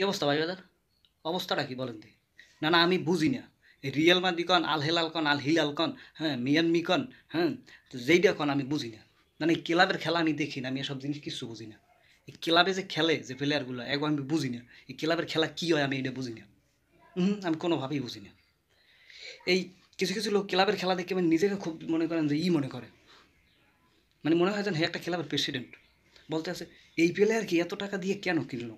কী অবস্থা ভাই বাজার অবস্থাটা কি বলেন দি না না আমি বুঝি না রিয়েল মাদি কন আল হেলাল কন আল হিলাল কন হ্যাঁ মিয়ানমি কন হ্যাঁ তো যেইটা কন আমি বুঝি না মানে ক্লাবের খেলা আমি দেখি না আমি এসব জিনিস কিছু বুঝি না এই ক্লাবে যে খেলে যে প্লেয়ারগুলো একবার আমি বুঝি না এই ক্লাবের খেলা কী হয় আমি এটা বুঝি না হুম আমি কোনোভাবেই বুঝি না এই কিছু কিছু লোক ক্লাবের খেলা দেখে মানে নিজেকে খুব মনে করেন যে ই মনে করে মানে মনে হয় যেন হ্যাঁ একটা ক্লাবের প্রেসিডেন্ট বলতে আছে এই প্লেয়ার কি এত টাকা দিয়ে কেন কিনলো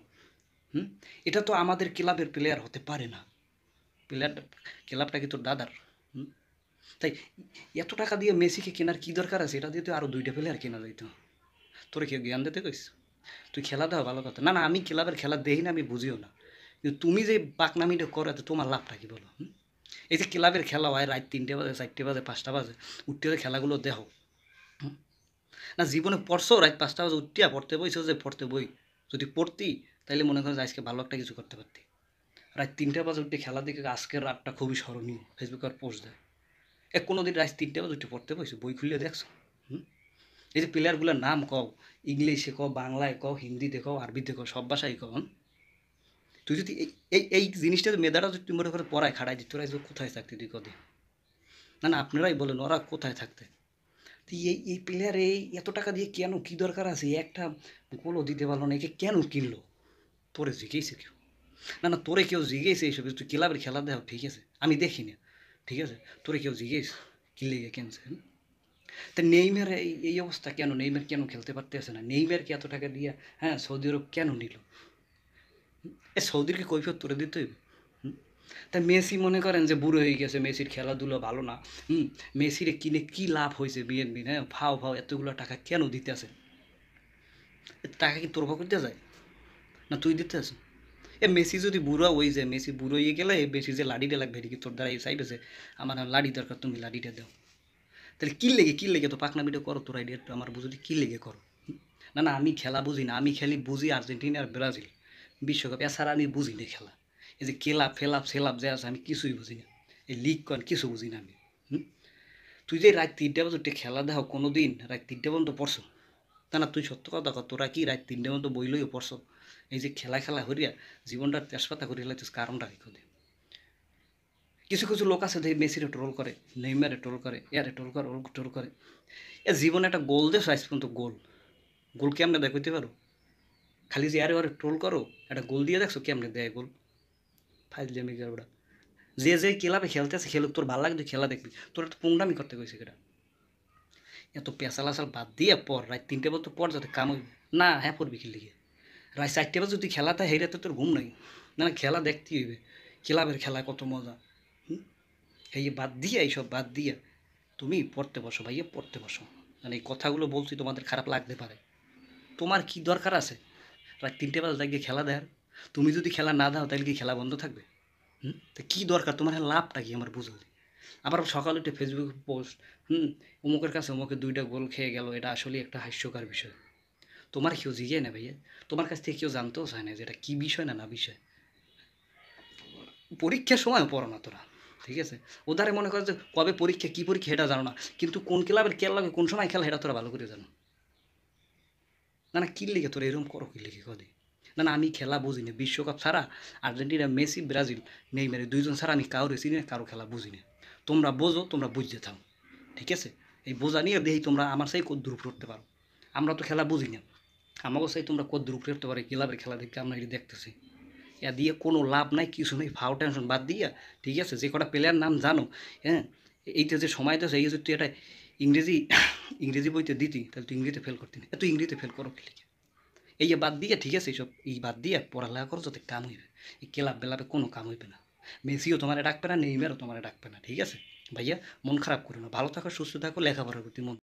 হুম এটা তো আমাদের ক্লাবের প্লেয়ার হতে পারে না প্লেয়ার ক্লাবটা কিন্তু দাদার হুম তাই এত টাকা দিয়ে মেসিকে কেনার কী দরকার আছে এটা দিয়ে তো আরও দুইটা প্লেয়ার কেনা যাইতো তোরে কেউ জ্ঞান দিতে কইস তুই খেলা দাও ভালো কথা না না আমি ক্লাবের খেলা দেই না আমি বুঝিও না কিন্তু তুমি যে বাকনামিটা তো তোমার লাভটা কি বলো হুম এই যে ক্লাবের খেলা হয় রাত তিনটে বাজে চারটে বাজে পাঁচটা বাজে উঠতে খেলাগুলো দেখো না জীবনে পড়ছো রাত পাঁচটা বাজে উঠিয়া পড়তে বইছো যে পড়তে বই যদি পড়তি তাইলে মনে করো যে আজকে ভালো একটা কিছু করতে পারতি রাত তিনটা বাজে উঠে খেলা দেখে আজকের রাতটা খুবই স্মরণীয় ফেসবুকে আর পোস্ট দেয় এক কোনো দিন রাত তিনটা বাজে উঠে পড়তে পারছো বই খুলে দেখছো হুম এই যে প্লেয়ারগুলোর নাম কও ইংলিশে কও বাংলায় কও হিন্দিতে কও আরবিতে কও সব ভাষায় কও তুই যদি এই এই জিনিসটা মেধাটা যদি তুমি মনে করে পড়ায় খাড়ায় দিত তোরা কোথায় থাকতে তুই কদিন না না আপনারাই বলেন ওরা কোথায় থাকতে তুই এই এই প্লেয়ার এই এত টাকা দিয়ে কেন কী দরকার আছে একটা গোলও দিতে পারলো না একে কেন কিনলো তোরে জিগেইছে কেউ না না তোরে কেউ জিগেইছে এইসব তুই ক্লাবের খেলা দেখ ঠিক আছে আমি দেখি না ঠিক আছে তোরে কেউ জিগেইছে কি লেগে কেনছে তা নেইমের এই এই অবস্থা কেন নেইমের কেন খেলতে পারতেছে না নেইমের কি এত টাকা দিয়ে হ্যাঁ সৌদি আরব কেন নিল এ সৌদির কি কৈফিয়ত তুলে দিতে তা মেসি মনে করেন যে বুড়ো হয়ে গেছে মেসির খেলাধুলো ভালো না হুম মেসির কিনে কি লাভ হয়েছে বিএনপি হ্যাঁ ফাও ফাও এতগুলো টাকা কেন দিতেছে টাকা কি তোর ভাগ করতে যায় না তুই আস এ মেসি যদি বুড়া ওই যে মেসি বুড়ো হয়ে গেলে এ মেসি যে লাড়িটা লাগবে কি তোর দ্বারা এই চাইবেছে আমার লাড়ি দরকার তুমি লাড়িটা দাও তাহলে কী লেগে কী লেগে তো পাকনা বিটা করো তোর আইডিয়া আমার বুঝলি কী লেগে করো না না আমি খেলা বুঝি না আমি খেলি বুঝি আর্জেন্টিনা আর ব্রাজিল বিশ্বকাপ এছাড়া আমি বুঝি না খেলা এই যে খেলাপ ফেলাপ সেলাপ যে আছে আমি কিছুই বুঝি না এই লিগ কন কিছু বুঝি না আমি তুই যে রাত তিনটা বাজে খেলা দেখো কোনো দিন রাত তিনটা পর্যন্ত পড়ছো তা না তুই সত্য কথা দেখ তোরা কি রাত তিনটের মতো বই লইও পড়ছ এই যে খেলা খেলা হরিয়া জীবনটা তেজপাতা করিয়া লাগছিস কারণটা কি দে কিছু কিছু লোক আছে যে মেসিরে ট্রোল করে নেইমারে ট্রোল করে এয়ারে ট্রোল করে ওর ট্রোল করে এ জীবনে একটা গোল দেশ আজ পর্যন্ত গোল গোল কেমনে দেয় করতে পারো খালি যে আরে আরে ট্রোল করো একটা গোল দিয়ে দেখছো কেমনে দেয় গোল ফাইজলি আমি যে যে ক্লাবে খেলতে আছে খেলুক তোর ভালো লাগবে খেলা দেখবি তোর একটা পুংডামি করতে গেছে এটা এত পেঁচাল আচাল বাদ দিয়ে পর রাত তিনটে পর তো পর যাতে কাম না হ্যাঁ পড়বি খেলি রাত চারটে বাজে যদি খেলা তাই হেরাতে তোর ঘুম নাই না না খেলা দেখতে হইবে ক্লাবের খেলা কত মজা হুম এই বাদ দিয়ে এইসব বাদ দিয়ে তুমি পড়তে বসো ভাইয়া পড়তে বসো মানে এই কথাগুলো বলছি তোমাদের খারাপ লাগতে পারে তোমার কি দরকার আছে রাত তিনটে বেলা তাই খেলা দেয় তুমি যদি খেলা না দাও তাহলে কি খেলা বন্ধ থাকবে হুম তো কী দরকার তোমার লাভটা কি আমার বুঝলি আবার সকাল উঠে ফেসবুক পোস্ট হুম অমুকের কাছে অমুকে দুইটা গোল খেয়ে গেল এটা আসলে একটা হাস্যকর বিষয় তোমার কেউ জিগে না ভাইয়া তোমার কাছ থেকে কেউ জানতেও চায় না যে এটা কী বিষয় না না বিষয় পরীক্ষার সময় পড়ো না তোরা ঠিক আছে ওদারে মনে করো যে কবে পরীক্ষা কী পরীক্ষা এটা জানো না কিন্তু কোন ক্লাবের খেলা লাগে কোন সময় খেলা এটা তোরা ভালো করে জানো না না কী লিখে তোরা এরকম করো কী লিখে কদি না না আমি খেলা বুঝি না বিশ্বকাপ ছাড়া আর্জেন্টিনা মেসি ব্রাজিল নেই মেরে দুইজন ছাড়া আমি কাউরে চিনি না কারো খেলা বুঝি না তোমরা বোঝো তোমরা বুঝতে থাও ঠিক আছে এই বোঝা নিয়ে দেখি তোমরা আমার সেই কত দূর পারো আমরা তো খেলা বুঝি না আমাকেও সেই তোমরা কত দূর পারো ক্লাবের খেলা দেখতে আমরা এটা দেখতেছি এ দিয়ে কোনো লাভ নাই কিছু নেই ফাও টেনশন বাদ দিয়া ঠিক আছে যে কটা প্লেয়ার নাম জানো হ্যাঁ এইটা যে তো সেই তুই এটা ইংরেজি ইংরেজি বইতে দিতি তাহলে তুই ইংরেজিতে ফেল করতি না তুই ইংরেজিতে ফেল করো খেলি এই যে বাদ দিয়ে ঠিক আছে এইসব এই বাদ দিয়ে পড়ালেখা করো যাতে কাম হইবে এই ক্লাব বেলাপে কোনো কাম হইবে না মেসিও তোমারে ডাকবে না নেইমেরও তোমারে ডাকবে না ঠিক আছে ভাইয়া মন খারাপ করো না ভালো থাকো সুস্থ থাকো লেখাপড়ার প্রতি মন